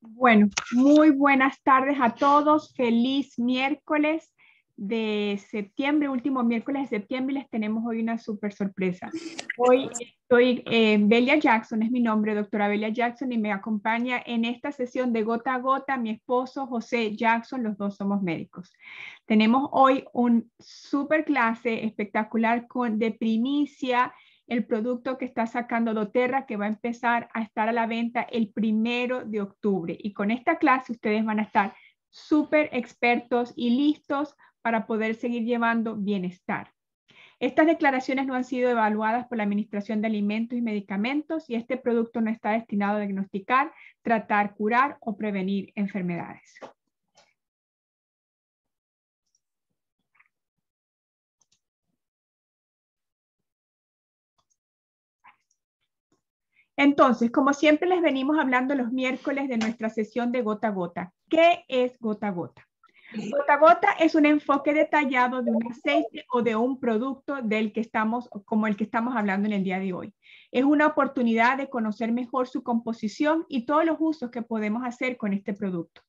Bueno, muy buenas tardes a todos. Feliz miércoles de septiembre, último miércoles de septiembre, les tenemos hoy una super sorpresa. Hoy estoy, eh, Belia Jackson es mi nombre, doctora Belia Jackson, y me acompaña en esta sesión de gota a gota mi esposo José Jackson, los dos somos médicos. Tenemos hoy un super clase espectacular con de primicia el producto que está sacando doTERRA que va a empezar a estar a la venta el primero de octubre. Y con esta clase ustedes van a estar súper expertos y listos para poder seguir llevando bienestar. Estas declaraciones no han sido evaluadas por la Administración de Alimentos y Medicamentos y este producto no está destinado a diagnosticar, tratar, curar o prevenir enfermedades. Entonces, como siempre les venimos hablando los miércoles de nuestra sesión de gota a gota. ¿Qué es gota a gota? Gota a gota es un enfoque detallado de un aceite o de un producto del que estamos, como el que estamos hablando en el día de hoy. Es una oportunidad de conocer mejor su composición y todos los usos que podemos hacer con este producto.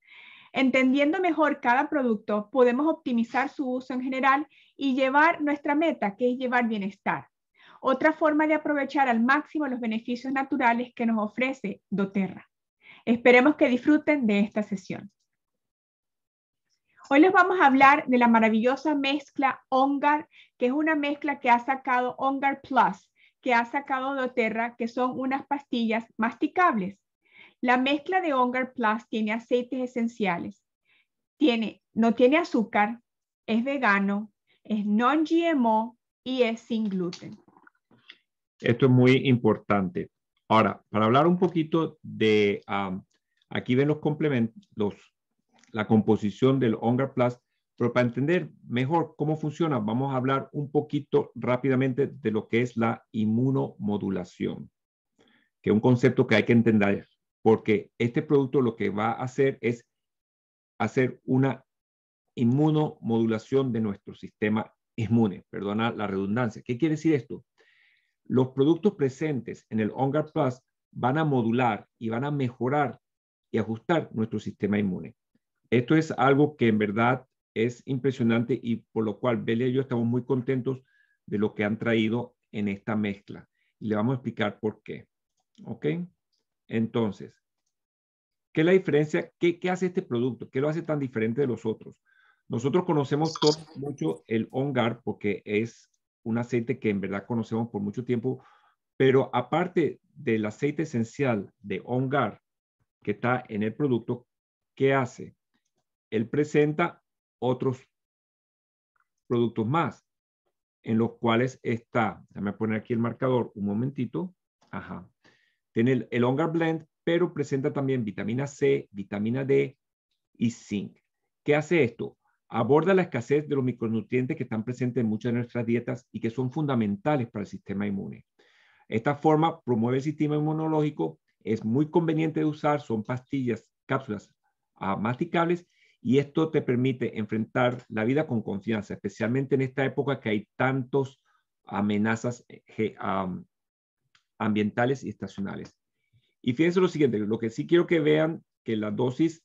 Entendiendo mejor cada producto, podemos optimizar su uso en general y llevar nuestra meta, que es llevar bienestar otra forma de aprovechar al máximo los beneficios naturales que nos ofrece doTERRA. Esperemos que disfruten de esta sesión. Hoy les vamos a hablar de la maravillosa mezcla ONGAR, que es una mezcla que ha sacado ONGAR Plus, que ha sacado doTERRA, que son unas pastillas masticables. La mezcla de ONGAR Plus tiene aceites esenciales, tiene, no tiene azúcar, es vegano, es non-GMO y es sin gluten. Esto es muy importante. Ahora, para hablar un poquito de, aquí ven los complementos, la composición del Ongar Plus, pero para entender mejor cómo funciona, vamos a hablar un poquito rápidamente de lo que es la inmunomodulación, que es un concepto que hay que entender, porque este producto lo que va a hacer es hacer una inmunomodulación de nuestro sistema inmune, perdona la redundancia. ¿Qué quiere decir esto? Los productos presentes en el Ongar Plus van a modular y van a mejorar y ajustar nuestro sistema inmune. Esto es algo que en verdad es impresionante y por lo cual Belia y yo estamos muy contentos de lo que han traído en esta mezcla. Y le vamos a explicar por qué. ¿Ok? Entonces, ¿qué es la diferencia? ¿Qué, hace este producto? ¿Qué lo hace tan diferente de los otros? Nosotros conocemos todo, mucho el Ongar porque es un aceite que en verdad conocemos por mucho tiempo, pero aparte del aceite esencial de Ongar que está en el producto, ¿qué hace? Él presenta otros productos más, en los cuales está, déjame poner aquí el marcador un momentito, ajá, tiene el, el Ongar Blend, pero presenta también vitamina C, vitamina D y zinc. ¿Qué hace esto? aborda la escasez de los micronutrientes que están presentes en muchas de nuestras dietas y que son fundamentales para el sistema inmune. Esta forma promueve el sistema inmunológico, es muy conveniente de usar, son pastillas, cápsulas ah, masticables y esto te permite enfrentar la vida con confianza, especialmente en esta época que hay tantas amenazas eh, ambientales y estacionales. Y fíjense lo siguiente, lo que sí quiero que vean que la dosis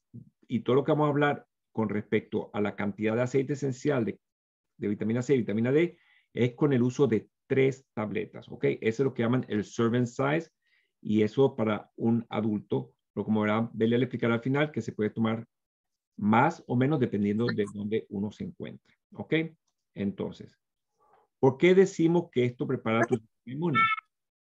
y todo lo que vamos a hablar con respecto a la cantidad de aceite esencial de, vitamina C y vitamina D es con el uso de tres tabletas, ¿ok? Eso es lo que llaman el servant size y eso para un adulto, pero como verán, Belia le explicará al final que se puede tomar más o menos dependiendo de dónde uno se encuentre, ¿ok? Entonces, ¿por qué decimos que esto prepara tu sistema inmune?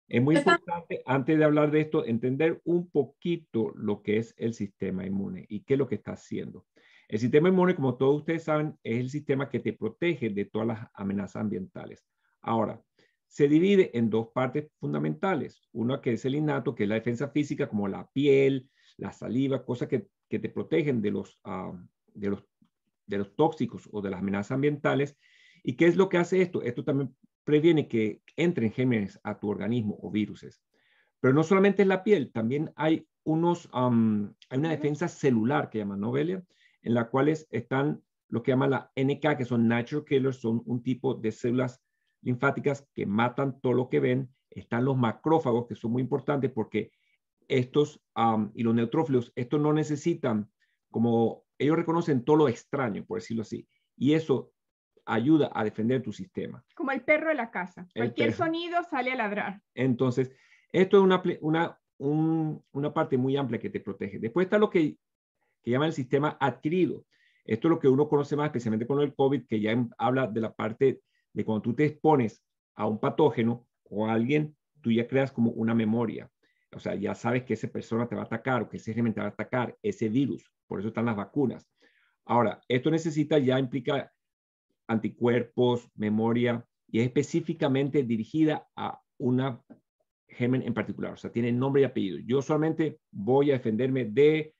Es muy importante, antes de hablar de esto, entender un poquito lo que es el sistema inmune y qué es lo que está haciendo. El sistema inmune, como todos ustedes saben, es el sistema que te protege de todas las amenazas ambientales. Ahora, se divide en dos partes fundamentales. Una que es el innato, que es la defensa física, como la piel, la saliva, cosas que, que te protegen de los, ah, de, los, de los tóxicos o de las amenazas ambientales. ¿Y qué es lo que hace esto? Esto también previene que entren gérmenes a tu organismo o viruses. Pero no solamente es la piel, también hay, unos, hay una defensa celular que llaman, llama en las cuales están lo que llaman la NK, que son natural killers, son un tipo de células linfáticas que matan todo lo que ven. Están los macrófagos, que son muy importantes porque estos, y los neutrófilos, estos no necesitan, como ellos reconocen todo lo extraño, por decirlo así. Y eso ayuda a defender tu sistema. Como el perro de la casa. Cualquier sonido sale a ladrar. Entonces, esto es una, una parte muy amplia que te protege. Después está lo que que llaman el sistema adquirido. Esto es lo que uno conoce más, especialmente con el COVID, que ya em, habla de la parte de cuando tú te expones a un patógeno o a alguien, tú ya creas como una memoria. O sea, ya sabes que esa persona te va a atacar o que ese germen te va a atacar, ese virus. Por eso están las vacunas. Ahora, esto necesita, ya implica anticuerpos, memoria, y es específicamente dirigida a una germen en particular. O sea, tiene nombre y apellido. Yo solamente voy a defenderme de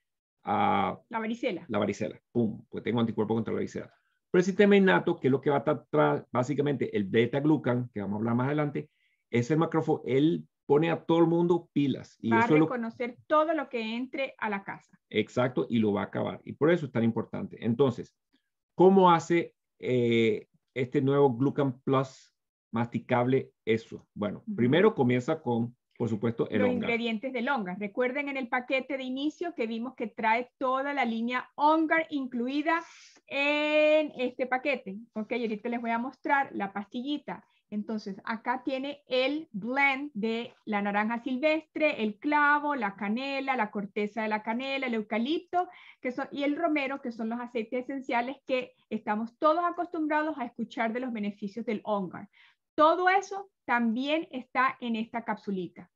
la varicela. La varicela, pum, pues tengo anticuerpo contra la varicela. Pero el sistema innato, que es lo que va a estar básicamente el beta-glucan, que vamos a hablar más adelante, es el macrófago, él pone a todo el mundo pilas. Y va eso a reconocer todo lo que entre a la casa. Exacto, y lo va a acabar. Y por eso es tan importante. Entonces, ¿cómo hace eh, este nuevo Glucan Plus masticable eso? Bueno, primero comienza con por supuesto, los ingredientes del ongar. Recuerden en el paquete de inicio que vimos que trae toda la línea ongar incluida en este paquete. Ok, ahorita les voy a mostrar la pastillita. Entonces, acá tiene el blend de la naranja silvestre, el clavo, la canela, la corteza de la canela, el eucalipto y el romero, que son los aceites esenciales que estamos todos acostumbrados a escuchar de los beneficios del ongar. Todo eso también está en esta capsulita.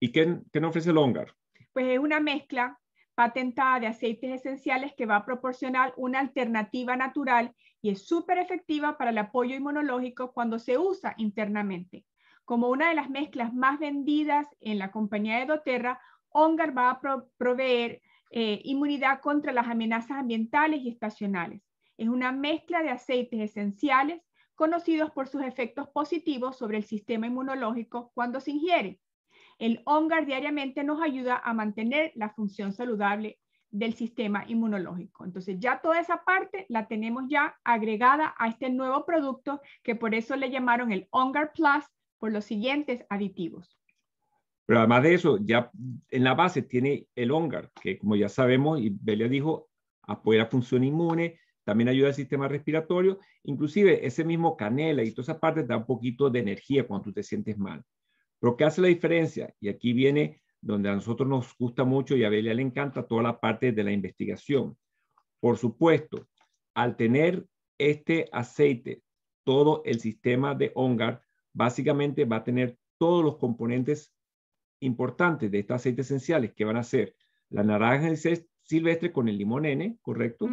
¿Y qué, qué nos ofrece el hongar? Pues es una mezcla patentada de aceites esenciales que va a proporcionar una alternativa natural y es súper efectiva para el apoyo inmunológico cuando se usa internamente. Como una de las mezclas más vendidas en la compañía de doTERRA, Ongar va a proveer eh, inmunidad contra las amenazas ambientales y estacionales. Es una mezcla de aceites esenciales conocidos por sus efectos positivos sobre el sistema inmunológico cuando se ingiere. El hongar diariamente nos ayuda a mantener la función saludable del sistema inmunológico. Entonces ya toda esa parte la tenemos ya agregada a este nuevo producto que por eso le llamaron el ONGAR Plus por los siguientes aditivos. Pero además de eso, ya en la base tiene el ONGAR, que como ya sabemos y Belia dijo, apoya la función inmune, también ayuda al sistema respiratorio, inclusive ese mismo canela y toda esa parte da un poquito de energía cuando tú te sientes mal. Pero ¿qué hace la diferencia? Y aquí viene donde a nosotros nos gusta mucho y a Belia le encanta toda la parte de la investigación. Por supuesto, al tener este aceite, todo el sistema de ONGAR básicamente va a tener todos los componentes importantes de este aceite esenciales que van a ser la naranja silvestre con el limón N, ¿correcto?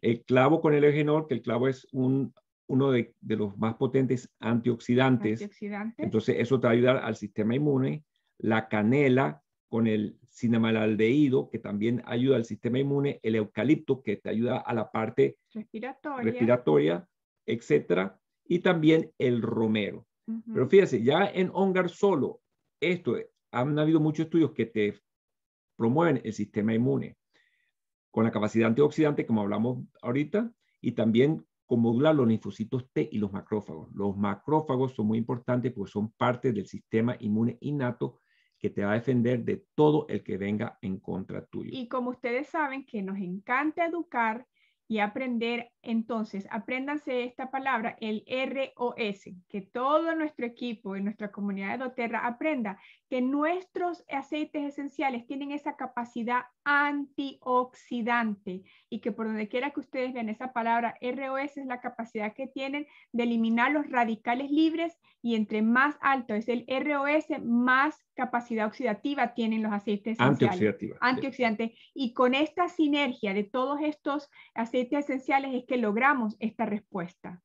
El clavo con el eugenol, que el clavo es un, uno de, los más potentes antioxidantes. Entonces, eso te va a ayudar al sistema inmune. La canela con el cinamalaldeído, que también ayuda al sistema inmune. El eucalipto, que te ayuda a la parte respiratoria, etcétera. Y también el romero. Pero fíjese, ya en Ongar solo, esto, han habido muchos estudios que te promueven el sistema inmune con la capacidad antioxidante, como hablamos ahorita, y también con modular los linfocitos T y los macrófagos. Los macrófagos son muy importantes porque son parte del sistema inmune innato que te va a defender de todo el que venga en contra tuyo. Y como ustedes saben que nos encanta educar, y aprender. Entonces, apréndanse esta palabra, el ROS, que todo nuestro equipo en nuestra comunidad de doTERRA aprenda que nuestros aceites esenciales tienen esa capacidad antioxidante y que por donde quiera que ustedes vean esa palabra, ROS es la capacidad que tienen de eliminar los radicales libres y entre más alto es el ROS, más capacidad oxidativa tienen los aceites esenciales. Antioxidante. Y con esta sinergia de todos estos aceites esenciales es que logramos esta respuesta.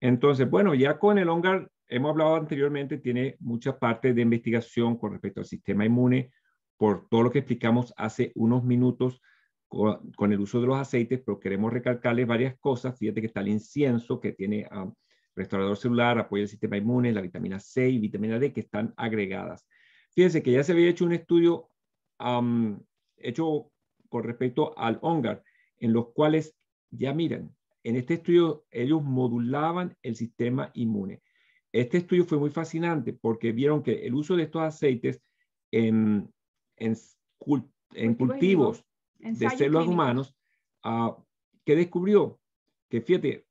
Entonces, bueno, ya con el hongar, hemos hablado anteriormente, tiene mucha parte de investigación con respecto al sistema inmune, por todo lo que explicamos hace unos minutos con, el uso de los aceites, pero queremos recalcarles varias cosas. Fíjate que está el incienso, que tiene ah, restaurador celular, apoya el sistema inmune, la vitamina C y vitamina D, que están agregadas. Fíjense que ya se había hecho un estudio hecho con respecto al hongar, en los cuales, ya miran en este estudio ellos modulaban el sistema inmune. Este estudio fue muy fascinante porque vieron que el uso de estos aceites en, en, cultivos de células humanos, ah, que descubrió que, fíjate,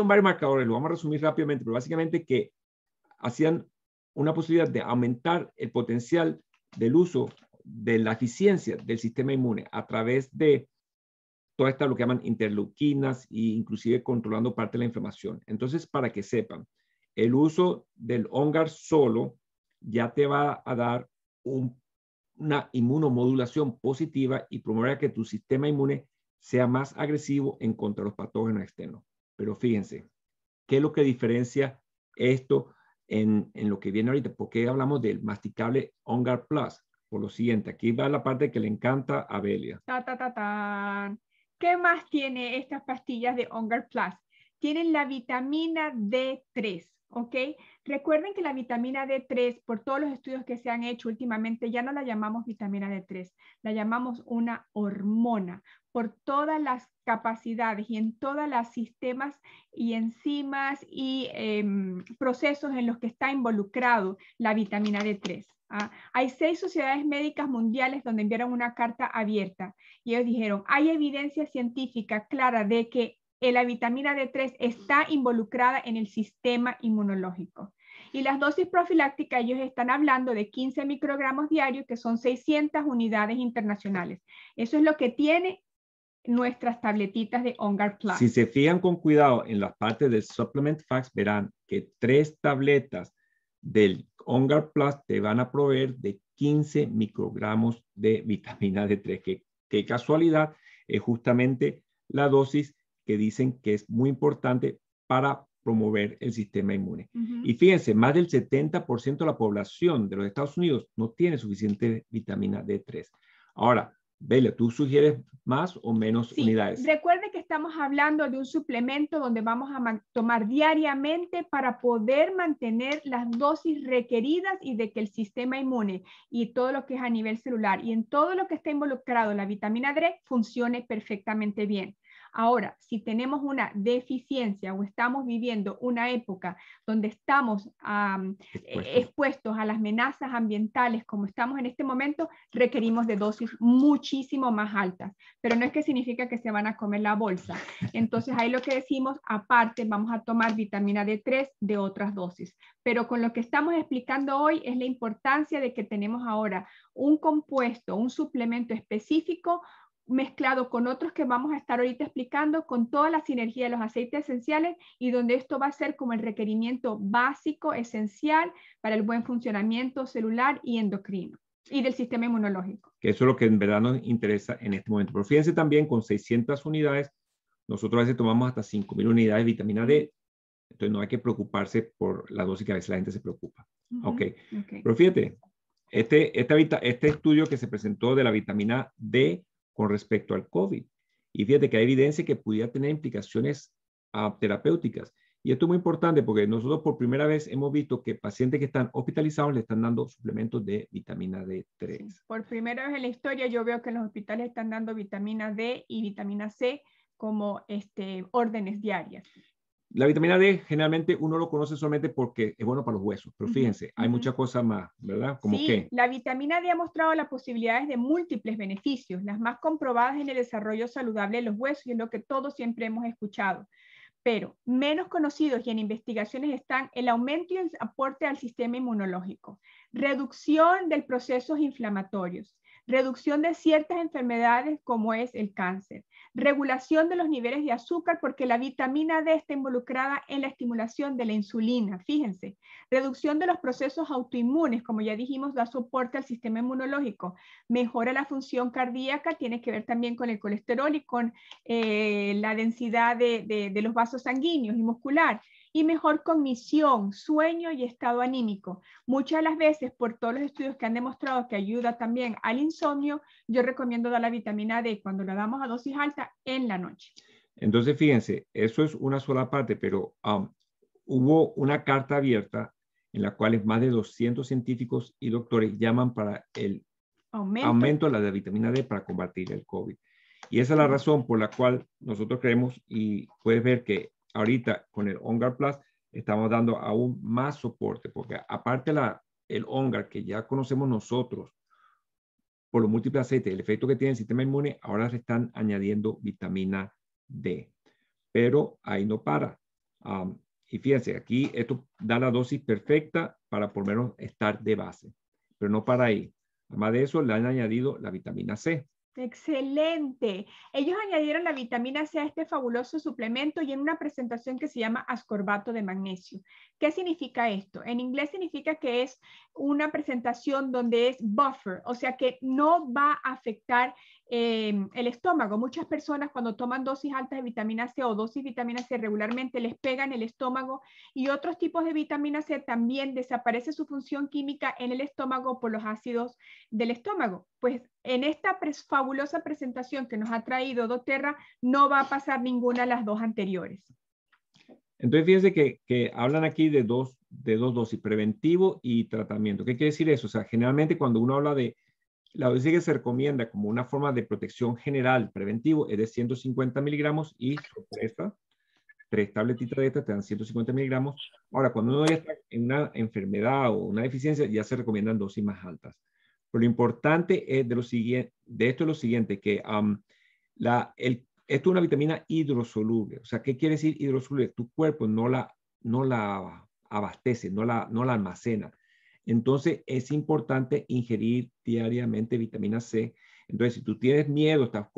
un varios marcadores, lo vamos a resumir rápidamente, pero básicamente que hacían una posibilidad de aumentar el potencial del uso de la eficiencia del sistema inmune a través de todas estas lo que llaman interleuquinas e inclusive controlando parte de la inflamación. Entonces, para que sepan, el uso del ONGAR solo ya te va a dar una inmunomodulación positiva y promoverá que tu sistema inmune sea más agresivo en contra de los patógenos externos. Pero fíjense, ¿qué es lo que diferencia esto en, lo que viene ahorita? ¿Por qué hablamos del masticable ONGAR Plus? Por lo siguiente, aquí va la parte que le encanta a Belia. Ta, ta, ta, ¿Qué más tiene estas pastillas de Ongar Plus? Tienen la vitamina D3, ¿ok? Recuerden que la vitamina D3, por todos los estudios que se han hecho últimamente, ya no la llamamos vitamina D3, la llamamos una hormona, por todas las capacidades y en todos los sistemas y enzimas y em, procesos en los que está involucrado la vitamina D3. ¿ah? hay seis sociedades médicas mundiales donde enviaron una carta abierta y ellos dijeron, hay evidencia científica clara de que la vitamina D3 está involucrada en el sistema inmunológico. Y las dosis profilácticas, ellos están hablando de 15 microgramos diarios, que son 600 unidades internacionales. Eso es lo que tiene nuestras tabletitas de Ongar Plus. Si se fijan con cuidado en las partes del Supplement Facts, verán que tres tabletas del Ongar Plus te van a proveer de 15 microgramos de vitamina D3, que qué casualidad es justamente la dosis que dicen que es muy importante para promover el sistema inmune. Y fíjense, más del 70% de la población de los Estados Unidos no tiene suficiente vitamina D3. Ahora, Bella, ¿tú sugieres más o menos unidades? Recuerde que estamos hablando de un suplemento donde vamos a tomar diariamente para poder mantener las dosis requeridas y de que el sistema inmune y todo lo que es a nivel celular y en todo lo que está involucrado la vitamina D funcione perfectamente bien. Ahora, si tenemos una deficiencia o estamos viviendo una época donde estamos expuestos a las amenazas ambientales como estamos en este momento, requerimos de dosis muchísimo más altas. Pero no es que significa que se van a comer la bolsa. Entonces, ahí lo que decimos, aparte, vamos a tomar vitamina D3 de otras dosis. Pero con lo que estamos explicando hoy es la importancia de que tenemos ahora un compuesto, un suplemento específico mezclado con otros que vamos a estar ahorita explicando, con toda la sinergia de los aceites esenciales y donde esto va a ser como el requerimiento básico, esencial para el buen funcionamiento celular y endocrino y del sistema inmunológico. Que eso es lo que en verdad nos interesa en este momento. Pero fíjense también, con 600 unidades, nosotros a veces tomamos hasta 5.000 unidades de vitamina D, entonces no hay que preocuparse por la dosis que a veces la gente se preocupa. okay. ok. Pero fíjate, este, este estudio que se presentó de la vitamina D con respecto al COVID. Y fíjate que hay evidencia que pudiera tener implicaciones ah, terapéuticas. Y esto es muy importante porque nosotros por primera vez hemos visto que pacientes que están hospitalizados le están dando suplementos de vitamina D3. por primera vez en la historia yo veo que los hospitales están dando vitamina D y vitamina C como este, órdenes diarias. La vitamina D generalmente uno lo conoce solamente porque es bueno para los huesos, pero fíjense, hay muchas cosas más, ¿verdad? Como sí, la vitamina D ha mostrado las posibilidades de múltiples beneficios, las más comprobadas en el desarrollo saludable de los huesos y es lo que todos siempre hemos escuchado. Pero menos conocidos y en investigaciones están el aumento y el aporte al sistema inmunológico, reducción de procesos inflamatorios, reducción de ciertas enfermedades como es el cáncer, regulación de los niveles de azúcar porque la vitamina D está involucrada en la estimulación de la insulina, fíjense, reducción de los procesos autoinmunes, como ya dijimos, da soporte al sistema inmunológico, mejora la función cardíaca, tiene que ver también con el colesterol y con eh, la densidad de los vasos sanguíneos y muscular, y mejor cognición, sueño y estado anímico. Muchas de las veces, por todos los estudios que han demostrado que ayuda también al insomnio, yo recomiendo dar la vitamina D cuando la damos a dosis alta en la noche. Entonces, fíjense, eso es una sola parte, pero um, hubo una carta abierta en la cual más de 200 científicos y doctores llaman para el aumento, de la de vitamina D para combatir el COVID. Y esa es la razón por la cual nosotros creemos y puedes ver que ahorita con el Ongar Plus estamos dando aún más soporte, porque aparte la, el Ongar que ya conocemos nosotros por los múltiples aceites, el efecto que tiene el sistema inmune, ahora se están añadiendo vitamina D. Pero ahí no para. Ah, y fíjense, aquí esto da la dosis perfecta para por lo menos estar de base, pero no para ahí. Además de eso, le han añadido la vitamina C, Excelente. Ellos añadieron la vitamina C a este fabuloso suplemento y en una presentación que se llama ascorbato de magnesio. ¿Qué significa esto? En inglés significa que es una presentación donde es buffer, o sea que no va a afectar Em, el estómago. Muchas personas cuando toman dosis altas de vitamina C o dosis de vitamina C regularmente les pegan el estómago y otros tipos de vitamina C también desaparece su función química en el estómago por los ácidos del estómago. Pues en esta fabulosa presentación que nos ha traído Doterra no va a pasar ninguna de las dos anteriores. Entonces, fíjense que, hablan aquí de dos dosis, preventivo y tratamiento. ¿Qué quiere decir eso? O sea, generalmente cuando uno habla de la que se recomienda como una forma de protección general preventivo es de 150 miligramos y sorpresa, tres tabletitas de estas te dan 150 miligramos. Ahora, cuando uno ya está en una enfermedad o una deficiencia, ya se recomiendan dosis más altas. Pero lo importante es de, lo siguiente, de esto es lo siguiente, que la, esto es una vitamina hidrosoluble. O sea, ¿qué quiere decir hidrosoluble? Tu cuerpo no la, no la abastece, no la, no la almacena. Entonces es importante ingerir diariamente vitamina C. Entonces, si tú tienes miedo, estás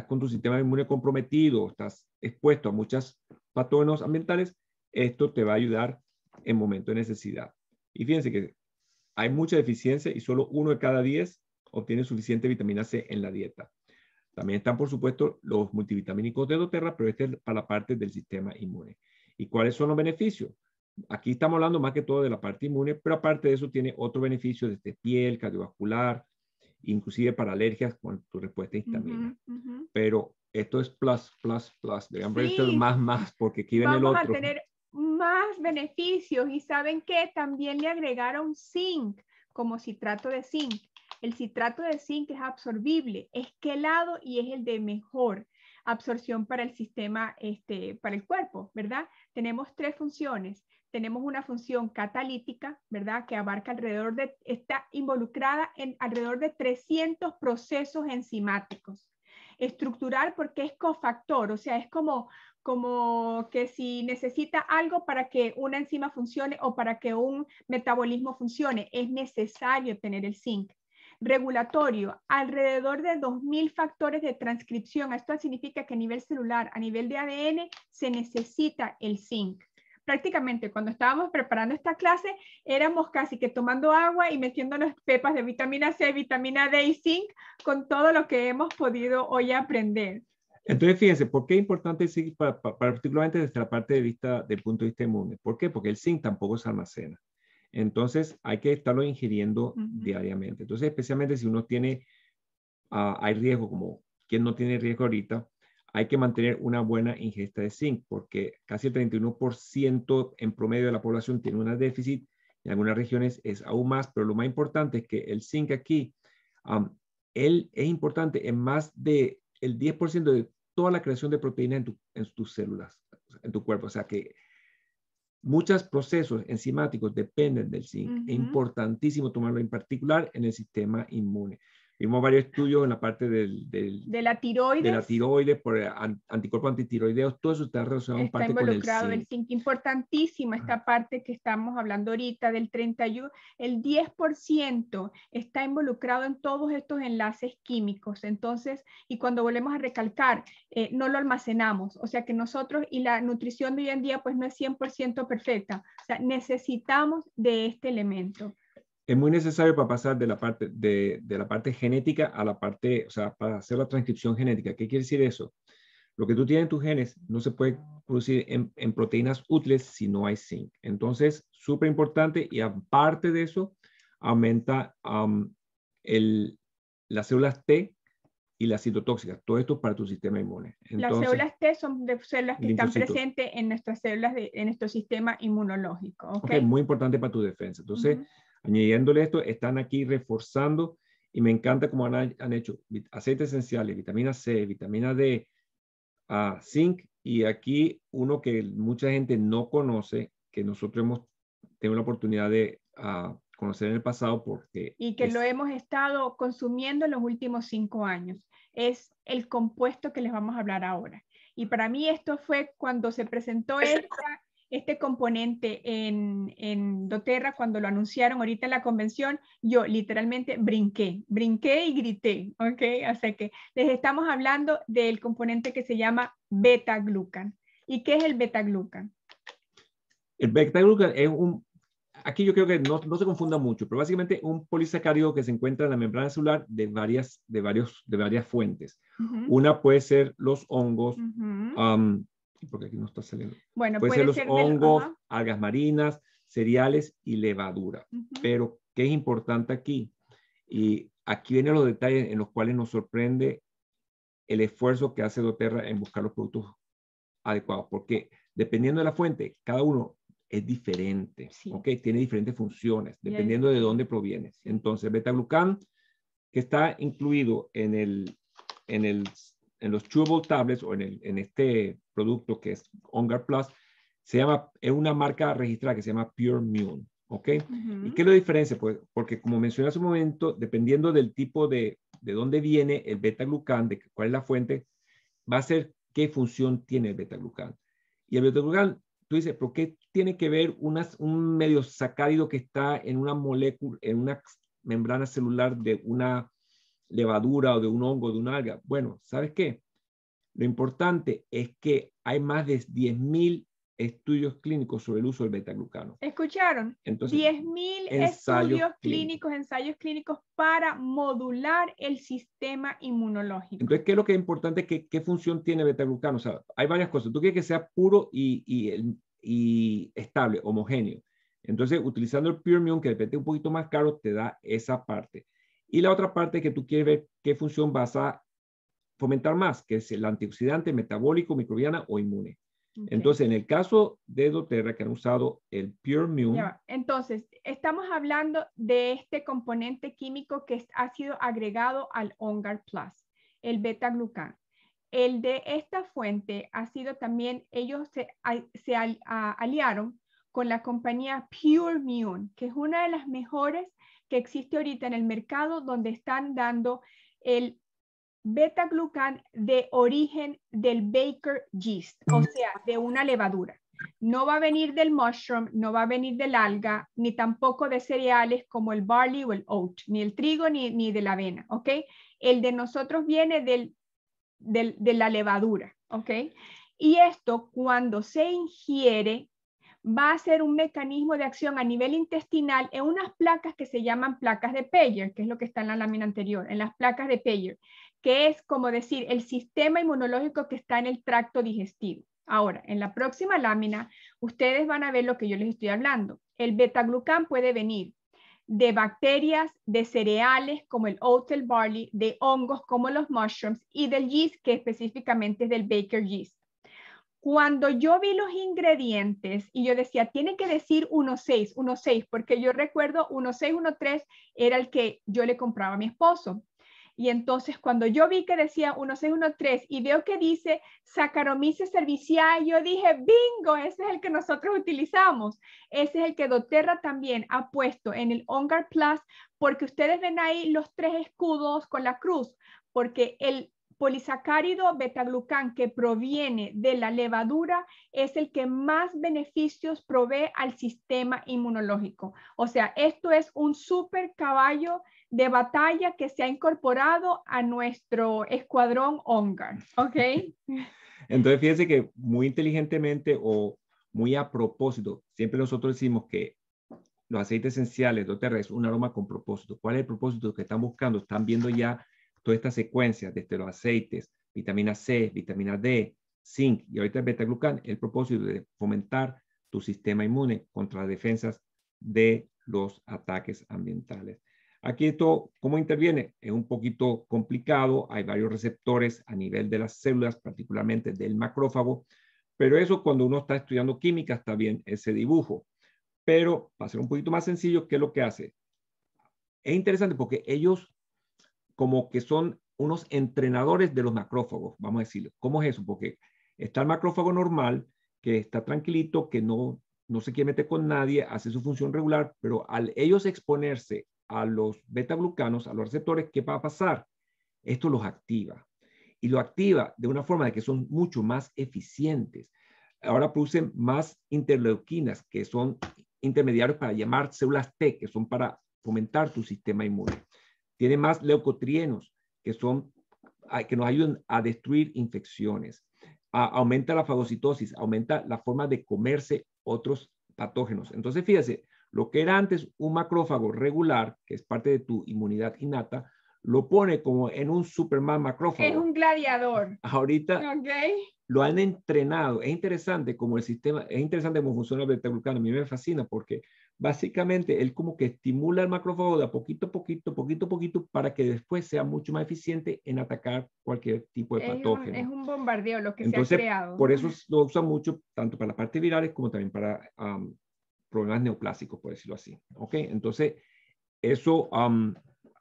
con, tu sistema inmune comprometido, estás expuesto a muchos patógenos ambientales, esto te va a ayudar en momento de necesidad. Y fíjense que hay mucha deficiencia y solo uno de cada diez obtiene suficiente vitamina C en la dieta. También están, por supuesto, los multivitamínicos de doTERRA, pero este es para la parte del sistema inmune. ¿Y cuáles son los beneficios? Aquí estamos hablando más que todo de la parte inmune, pero aparte de eso tiene otro beneficio desde este piel, cardiovascular, inclusive para alergias con tu respuesta histamina. Pero esto es plus, plus, plus. Deberían sí. más, más, porque aquí viene el otro. Vamos a tener más beneficios y saben que también le agregaron zinc como citrato de zinc. El citrato de zinc es absorbible, es quelado y es el de mejor absorción para el sistema, este, para el cuerpo, ¿verdad? Tenemos tres funciones tenemos una función catalítica, ¿verdad? Que abarca alrededor de, está involucrada en alrededor de 300 procesos enzimáticos. Estructural porque es cofactor, o sea, es como, como que si necesita algo para que una enzima funcione o para que un metabolismo funcione, es necesario tener el zinc regulatorio, alrededor de 2.000 factores de transcripción. Esto significa que a nivel celular, a nivel de ADN, se necesita el zinc prácticamente cuando estábamos preparando esta clase, éramos casi que tomando agua y metiéndonos pepas de vitamina C, vitamina D y zinc con todo lo que hemos podido hoy aprender. Entonces, fíjense, ¿por qué es importante el particularmente desde la parte de vista del punto de vista inmune? ¿Por qué? Porque el zinc tampoco se almacena. Entonces, hay que estarlo ingiriendo diariamente. Entonces, especialmente si uno tiene, ah, hay riesgo, como quien no tiene riesgo ahorita, hay que mantener una buena ingesta de zinc, porque casi el 31% en promedio de la población tiene un déficit, en algunas regiones es aún más, pero lo más importante es que el zinc aquí él es importante en más del el 10% de toda la creación de proteína en, en tus células, en tu cuerpo. O sea que muchos procesos enzimáticos dependen del zinc. Es importantísimo tomarlo en particular en el sistema inmune vimos varios estudios en la parte del, de la tiroides, de la tiroides por eh, anticuerpos antitiroideos, todo eso está relacionado está parte con el zinc. el Importantísima esta parte que estamos hablando ahorita del 31, el 10% está involucrado en todos estos enlaces químicos. Entonces, y cuando volvemos a recalcar, eh, no lo almacenamos, o sea que nosotros y la nutrición de hoy en día pues no es 100% perfecta, o sea, necesitamos de este elemento es muy necesario para pasar de la parte, de, de, la parte genética a la parte, o sea, para hacer la transcripción genética. ¿Qué quiere decir eso? Lo que tú tienes en tus genes no se puede producir en, en proteínas útiles si no hay zinc. Entonces, súper importante y aparte de eso, aumenta um, el, las células T y las citotóxicas, todo esto para tu sistema inmune. Entonces, las células T son de células que están presentes en nuestras células, de, en nuestro sistema inmunológico. ¿okay? muy importante para tu defensa. Entonces, Añadiéndole esto, están aquí reforzando y me encanta cómo han, hecho aceites esenciales, vitamina C, vitamina D, ah, zinc y aquí uno que mucha gente no conoce, que nosotros hemos tenido la oportunidad de ah, conocer en el pasado porque... Y que lo hemos estado consumiendo en los últimos cinco años. Es el compuesto que les vamos a hablar ahora. Y para mí esto fue cuando se presentó esta este componente en, en, Doterra cuando lo anunciaron ahorita en la convención, yo literalmente brinqué, brinqué y grité, ¿ok? Así que les estamos hablando del componente que se llama beta-glucan. ¿Y qué es el beta-glucan? El beta-glucan es un, aquí yo creo que no, se confunda mucho, pero básicamente un polisacárido que se encuentra en la membrana celular de varias, de varios, de varias fuentes. Una puede ser los hongos, porque aquí no está saliendo. Bueno, puede, ser, los hongos, algas marinas, cereales y levadura. Pero, ¿qué es importante aquí? Y aquí vienen los detalles en los cuales nos sorprende el esfuerzo que hace doTERRA en buscar los productos adecuados, porque dependiendo de la fuente, cada uno es diferente, Tiene diferentes funciones, dependiendo de dónde proviene. Entonces, beta-glucan, que está incluido en el, en el en los chewable tablets o en, este producto que es Ongar Plus, se llama, es una marca registrada que se llama Pure Mune, ¿ok? ¿Y qué es la diferencia? Pues porque como mencioné hace un momento, dependiendo del tipo de, de dónde viene el beta-glucán, de cuál es la fuente, va a ser qué función tiene el beta-glucán. Y el beta-glucán, tú dices, ¿por qué tiene que ver unas, un medio sacárido que está en una molécula, en una membrana celular de una levadura o de un hongo, de un alga. Bueno, ¿sabes qué? Lo importante es que hay más de 10.000 estudios clínicos sobre el uso del beta-glucano. ¿Escucharon? 10.000 estudios clínicos, ensayos clínicos para modular el sistema inmunológico. Entonces, ¿qué es lo que es importante? ¿Qué, qué función tiene beta-glucano? O sea, hay varias cosas. Tú quieres que sea puro y, y, estable, homogéneo. Entonces, utilizando el Pyrmium, que de repente un poquito más caro, te da esa parte. Y la otra parte que tú quieres ver qué función vas a fomentar más, que es el antioxidante metabólico, microbiana o inmune. Entonces, en el caso de doTERRA, que han usado el Pure Mune. Entonces, estamos hablando de este componente químico que ha sido agregado al Ongar Plus, el beta-glucán. El de esta fuente ha sido también, ellos se, se aliaron con la compañía Pure Mune, que es una de las mejores que existe ahorita en el mercado donde están dando el beta-glucan de origen del baker yeast, o mm. sea, de una levadura. No va a venir del mushroom, no va a venir del alga, ni tampoco de cereales como el barley o el oat, ni el trigo ni, de la avena, ¿ok? El de nosotros viene del, del, de la levadura, ¿ok? Y esto cuando se ingiere va a ser un mecanismo de acción a nivel intestinal en unas placas que se llaman placas de Peyer, que es lo que está en la lámina anterior, en las placas de Peyer, que es como decir el sistema inmunológico que está en el tracto digestivo. Ahora, en la próxima lámina, ustedes van a ver lo que yo les estoy hablando. El betaglucán puede venir de bacterias, de cereales como el oat, el barley, de hongos como los mushrooms y del yeast, que específicamente es del Baker yeast cuando yo vi los ingredientes y yo decía, tiene que decir 1.6, porque yo recuerdo 1.613 era el que yo le compraba a mi esposo. Y entonces cuando yo vi que decía 1613 y veo que dice Saccharomyces cerevisiae, yo dije, bingo, ese es el que nosotros utilizamos. Ese es el que doTERRA también ha puesto en el Ongar Plus, porque ustedes ven ahí los tres escudos con la cruz, porque el polisacárido betaglucán que proviene de la levadura es el que más beneficios provee al sistema inmunológico. O sea, esto es un super caballo de batalla que se ha incorporado a nuestro escuadrón ONGAR. ¿Ok? Entonces, fíjense que muy inteligentemente o muy a propósito, siempre nosotros decimos que los aceites esenciales, doTERRA, es un aroma con propósito. ¿Cuál es el propósito que están buscando? Están viendo ya todas estas secuencias desde los aceites, vitamina C, vitamina D, zinc y ahorita el beta-glucán, el propósito de fomentar tu sistema inmune contra las defensas de los ataques ambientales. Aquí esto, ¿cómo interviene? Es un poquito complicado, hay varios receptores a nivel de las células, particularmente del macrófago, pero eso cuando uno está estudiando química está bien ese dibujo. Pero para ser un poquito más sencillo, ¿qué es lo que hace? Es interesante porque ellos como que son unos entrenadores de los macrófagos, vamos a decirlo. ¿Cómo es eso? Porque está el macrófago normal, que está tranquilito, que no, no se quiere meter con nadie, hace su función regular, pero al ellos exponerse a los beta-glucanos, a los receptores, ¿qué va a pasar? Esto los activa. Y lo activa de una forma de que son mucho más eficientes. Ahora producen más interleuquinas, que son intermediarios para llamar células T, que son para fomentar tu sistema inmune tiene más leucotrienos que, son, que nos ayudan a destruir infecciones. aumenta la fagocitosis, aumenta la forma de comerse otros patógenos. Entonces, fíjese, lo que era antes un macrófago regular, que es parte de tu inmunidad innata, lo pone como en un Superman macrófago. Es un gladiador. Ahorita lo han entrenado. Es interesante como el sistema, es interesante cómo funciona el beta glucano. A mí me fascina porque Básicamente, él como que estimula el macrófago de a poquito, poquito, poquito, poquito, para que después sea mucho más eficiente en atacar cualquier tipo de patógeno. es un bombardeo lo que Entonces, se ha creado. Por eso lo usa mucho, tanto para las partes virales como también para problemas neoplásicos, por decirlo así. ¿Ok? Entonces, eso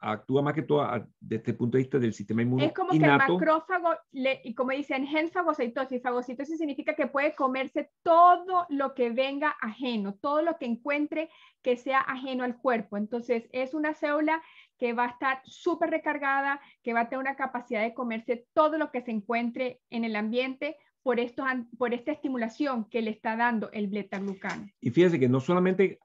actúa más que todo desde el este punto de vista del sistema inmune. Es como que el macrófago, y como dicen, gen fagocitosis, fagocitosis significa que puede comerse todo lo que venga ajeno, todo lo que encuentre que sea ajeno al cuerpo. Entonces, es una célula que va a estar súper recargada, que va a tener una capacidad de comerse todo lo que se encuentre en el ambiente por, estos, por esta estimulación que le está dando el beta Y fíjense que no solamente,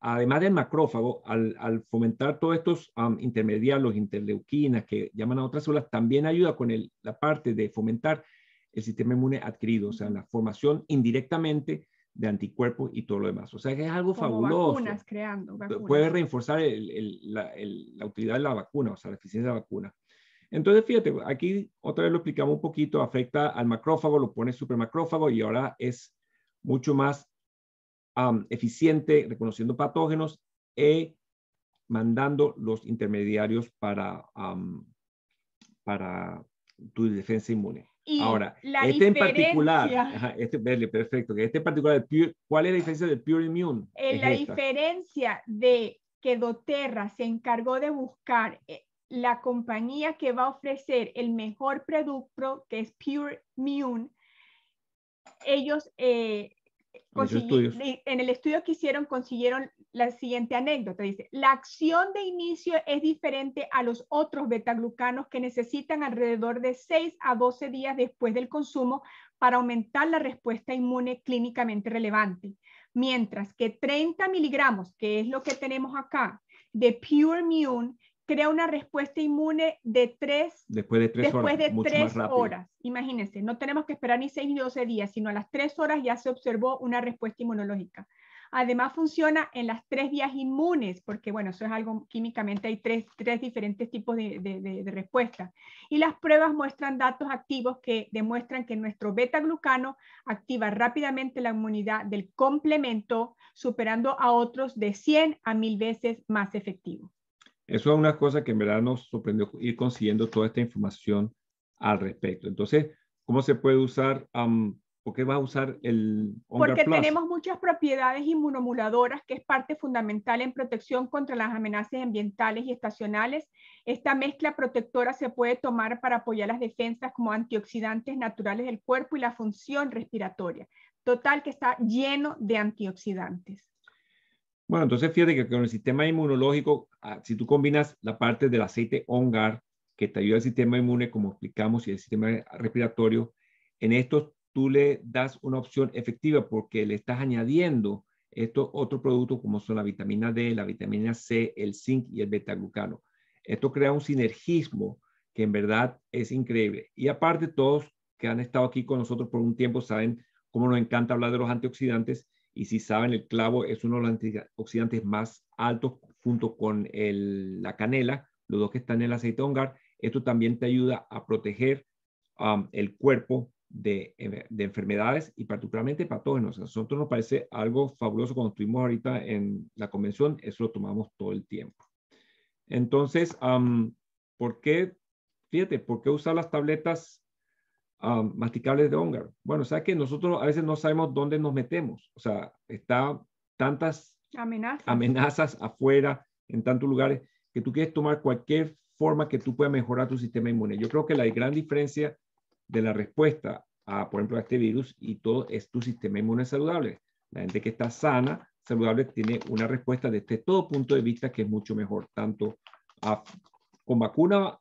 además del macrófago, al, fomentar todos estos intermediarios, interleuquinas que llaman a otras células, también ayuda con la parte de fomentar el sistema inmune adquirido, o sea, la formación indirectamente de anticuerpos y todo lo demás. O sea, que es algo fabuloso. creando Puede reforzar la, la, utilidad de la vacuna, o sea, la eficiencia de la vacuna. Entonces, fíjate, aquí otra vez lo explicamos un poquito, afecta al macrófago, lo pone supermacrófago y ahora es mucho más eficiente reconociendo patógenos e mandando los intermediarios para, para tu defensa inmune. ahora, este, este, este en particular, este, este, perfecto, este en particular, ¿cuál es la diferencia del Pure Immune? Eh, la diferencia de que doTERRA se encargó de buscar eh, la compañía que va a ofrecer el mejor producto, que es Pure Mune, ellos, eh, en el estudio que hicieron consiguieron la siguiente anécdota. Dice, la acción de inicio es diferente a los otros betaglucanos que necesitan alrededor de 6 a 12 días después del consumo para aumentar la respuesta inmune clínicamente relevante. Mientras que 30 miligramos, que es lo que tenemos acá, de Pure Mune, crea una respuesta inmune de tres, después de tres, horas, horas. Imagínense, no tenemos que esperar ni seis ni doce días, sino a las tres horas ya se observó una respuesta inmunológica. Además funciona en las tres vías inmunes, porque bueno, eso es algo químicamente, hay tres, diferentes tipos de, de, respuestas. Y las pruebas muestran datos activos que demuestran que nuestro beta-glucano activa rápidamente la inmunidad del complemento, superando a otros de 100 a 1000 veces más efectivo. Eso es una cosa que en verdad nos sorprendió ir consiguiendo toda esta información al respecto. Entonces, ¿cómo se puede usar? ¿Por qué va a usar el Porque tenemos muchas propiedades inmunomuladoras que es parte fundamental en protección contra las amenazas ambientales y estacionales. Esta mezcla protectora se puede tomar para apoyar las defensas como antioxidantes naturales del cuerpo y la función respiratoria. Total que está lleno de antioxidantes. Bueno, entonces fíjate que con el sistema inmunológico, ah, si tú combinas la parte del aceite ongar, que te ayuda al sistema inmune, como explicamos, y el sistema respiratorio, en esto tú le das una opción efectiva porque le estás añadiendo estos otros productos como son la vitamina D, la vitamina C, el zinc y el beta-glucano. Esto crea un sinergismo que en verdad es increíble. Y aparte, todos que han estado aquí con nosotros por un tiempo saben cómo nos encanta hablar de los antioxidantes y si saben, el clavo es uno de los antioxidantes más altos junto con la canela, los dos que están en el aceite de hongar. Esto también te ayuda a proteger um, el cuerpo eh, de, enfermedades y particularmente patógenos. A nosotros nos parece algo fabuloso cuando estuvimos ahorita en la convención, eso lo tomamos todo el tiempo. Entonces, um, ¿por qué? Fíjate, ¿por qué usar las tabletas Ah, masticables de hongar. Bueno, ¿sabes sea que nosotros a veces no sabemos dónde nos metemos. O sea, está tantas amenazas, amenazas afuera, en tantos lugares, que tú quieres tomar cualquier forma que tú puedas mejorar tu sistema inmune. Yo creo que la gran diferencia de la respuesta a, por ejemplo, a este virus y todo es tu sistema inmune saludable. La gente que está sana, saludable, tiene una respuesta desde todo punto de vista que es mucho mejor, tanto con vacuna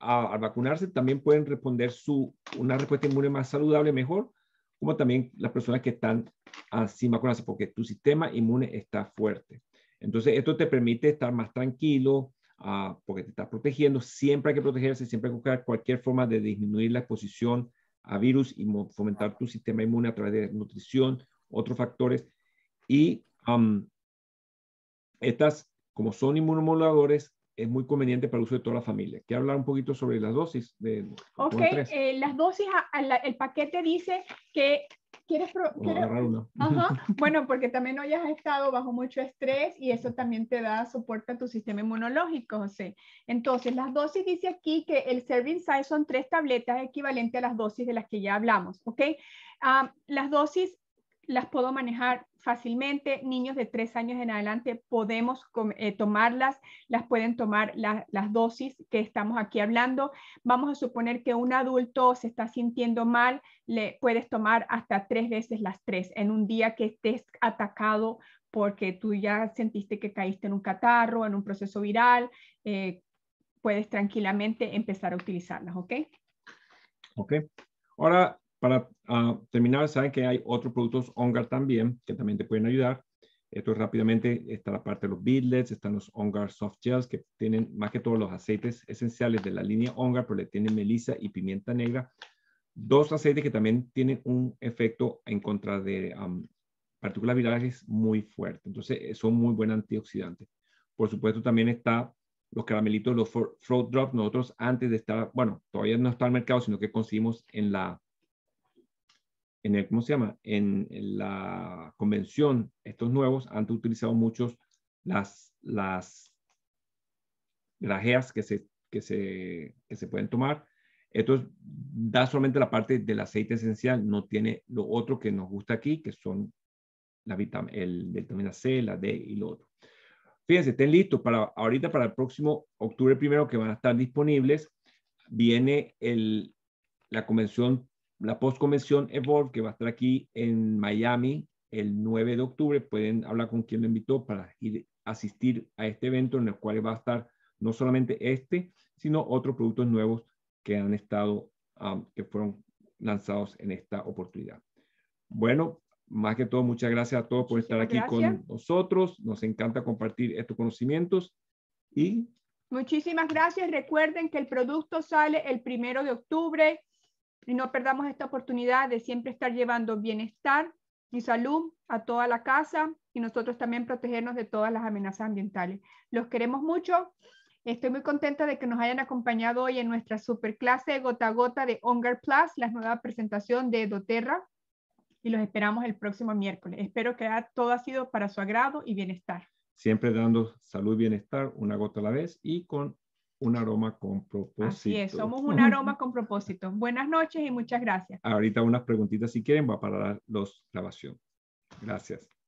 al vacunarse también pueden responder su, una respuesta inmune más saludable, mejor, como también las personas que están ah, sin vacunarse, porque tu sistema inmune está fuerte. Entonces, esto te permite estar más tranquilo, ah, porque te está protegiendo. Siempre hay que protegerse, siempre hay que buscar cualquier forma de disminuir la exposición a virus y fomentar tu sistema inmune a través de nutrición, otros factores. Y estas, como son inmunomoduladores, es muy conveniente para el uso de toda la familia. Quiero hablar un poquito sobre las dosis. De, ok, eh, las dosis, el paquete dice que quieres... bueno, porque también hoy has estado bajo mucho estrés y eso también te da soporte a tu sistema inmunológico, José. Entonces, las dosis dice aquí que el serving size son tres tabletas equivalente a las dosis de las que ya hablamos, ¿ok? Ah, las dosis las puedo manejar fácilmente. Niños de tres años en adelante podemos eh, tomarlas, las pueden tomar las dosis que estamos aquí hablando. Vamos a suponer que un adulto se está sintiendo mal, le puedes tomar hasta tres veces las tres en un día que estés atacado porque tú ya sentiste que caíste en un catarro, en un proceso viral, eh, puedes tranquilamente empezar a utilizarlas, ¿ok? Ok. Ahora, para ah, terminar, saben que hay otros productos Ongar también que también te pueden ayudar. Esto rápidamente está la parte de los beadlets, están los Ongar soft gels que tienen más que todos los aceites esenciales de la línea Ongar, pero le tienen melisa y pimienta negra. Dos aceites que también tienen un efecto en contra de partículas virales muy fuerte. Entonces, eh, son muy buen antioxidantes. Por supuesto, también está los caramelitos, los throat Drops. Nosotros antes de estar, bueno, todavía no está al mercado, sino que conseguimos en la en ¿cómo se llama? En, la convención, estos nuevos han utilizado muchos las, las grajeas que se, que se, que se pueden tomar. Esto da solamente la parte del aceite esencial, no tiene lo otro que nos gusta aquí, que son la vitam el, vitamina C, la D y lo otro. Fíjense, estén listos para ahorita para el próximo octubre primero que van a estar disponibles. Viene el, la convención la postconvención Evolve, que va a estar aquí en Miami el 9 de octubre. Pueden hablar con quien lo invitó para ir asistir a este evento en el cual va a estar no solamente este, sino otros productos nuevos que han estado, um, que fueron lanzados en esta oportunidad. Bueno, más que todo, muchas gracias a todos por estar aquí con nosotros. Nos encanta compartir estos conocimientos y... Muchísimas gracias. Recuerden que el producto sale el 1 de octubre y no perdamos esta oportunidad de siempre estar llevando bienestar y salud a toda la casa y nosotros también protegernos de todas las amenazas ambientales. Los queremos mucho. Estoy muy contenta de que nos hayan acompañado hoy en nuestra super clase gota a gota de Ongar Plus, la nueva presentación de doTERRA y los esperamos el próximo miércoles. Espero que todo ha sido para su agrado y bienestar. Siempre dando salud y bienestar una gota a la vez y con un aroma con propósito. Así es, somos un aroma con propósito. Buenas noches y muchas gracias. Ahorita unas preguntitas si quieren, va para la grabación. Gracias.